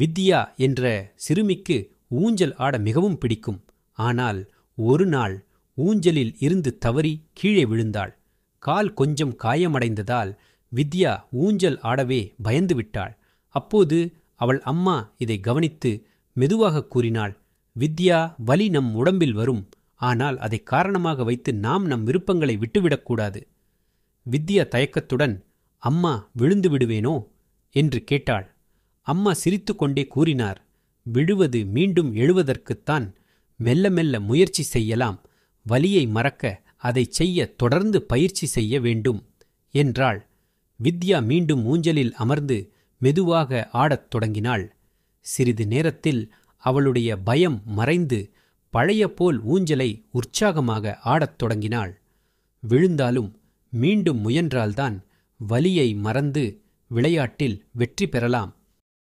வித்யா என்ற சிறுமிக்கு ஊஞ்சல் ஆட மிகவும் பிடிக்கும் ஆனால் ஒரு நாள் ஊஞ்சலில் இருந்து தவறி கீழே விழுந்தாள் கால் கொஞ்சம் காயமடைந்ததால் வித்யா ஊஞ்சல் ஆடவே பயந்து விட்டாள் அப்போது அவள் அம்மா இதை கவனித்து மெதுவாக கூறினாள் வித்யா வலி நம் உடம்பில் வரும் ஆனால் அதை காரணமாக வைத்து நாம் நம் விருப்பங்களை விட்டுவிடக்கூடாது வித்யா தயக்கத்துடன் அம்மா விழுந்து விடுவேனோ என்று கேட்டாள் அம்மா சிரித்து கொண்டே கூறினார் விழுவது மீண்டும் எழுவதற்குத்தான் மெல்ல மெல்ல முயற்சி செய்யலாம் வலியை மறக்க அதை செய்ய தொடர்ந்து பயிற்சி செய்ய வேண்டும் என்றாள் வித்யா மீண்டும் ஊஞ்சலில் அமர்ந்து மெதுவாக ஆடத் தொடங்கினாள் சிறிது நேரத்தில் அவளுடைய பயம் மறைந்து பழைய போல் ஊஞ்சலை உற்சாகமாக ஆடத் தொடங்கினாள் விழுந்தாலும் மீண்டும் முயன்றால்தான் வலியை மறந்து விளையாட்டில் வெற்றி பெறலாம்